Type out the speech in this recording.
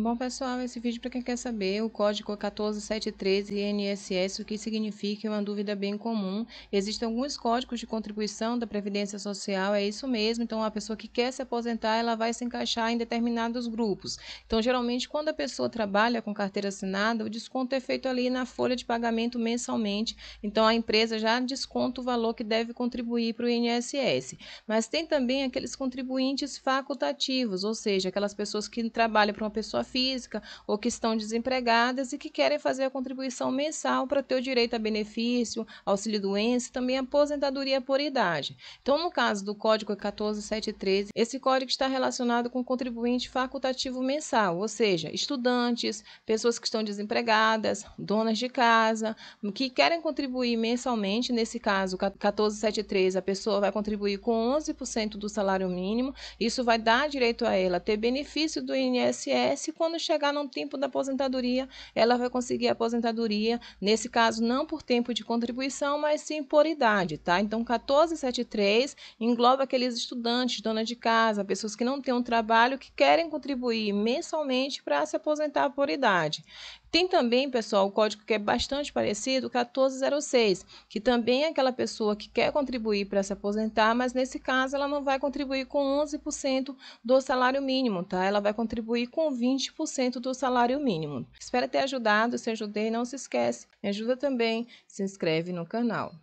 Bom, pessoal, esse vídeo para quem quer saber o código 1473 INSS, o que significa, é uma dúvida bem comum. Existem alguns códigos de contribuição da Previdência Social, é isso mesmo. Então, a pessoa que quer se aposentar, ela vai se encaixar em determinados grupos. Então, geralmente, quando a pessoa trabalha com carteira assinada, o desconto é feito ali na folha de pagamento mensalmente. Então, a empresa já desconta o valor que deve contribuir para o INSS. Mas tem também aqueles contribuintes facultativos, ou seja, aquelas pessoas que trabalham para uma pessoa física ou que estão desempregadas e que querem fazer a contribuição mensal para ter o direito a benefício, auxílio doença e também aposentadoria por idade. Então, no caso do Código 14713, é esse código está relacionado com contribuinte facultativo mensal, ou seja, estudantes, pessoas que estão desempregadas, donas de casa, que querem contribuir mensalmente, nesse caso 1473, a pessoa vai contribuir com 11% do salário mínimo. Isso vai dar direito a ela ter benefício do INSS quando chegar no tempo da aposentadoria, ela vai conseguir a aposentadoria, nesse caso não por tempo de contribuição, mas sim por idade, tá? Então 1473 engloba aqueles estudantes, dona de casa, pessoas que não têm um trabalho que querem contribuir mensalmente para se aposentar por idade. Tem também, pessoal, o código que é bastante parecido, 1406, que também é aquela pessoa que quer contribuir para se aposentar, mas nesse caso ela não vai contribuir com 11% do salário mínimo, tá? Ela vai contribuir com 20 20% do salário mínimo. Espero ter ajudado, se ajudei, não se esquece, me ajuda também, se inscreve no canal.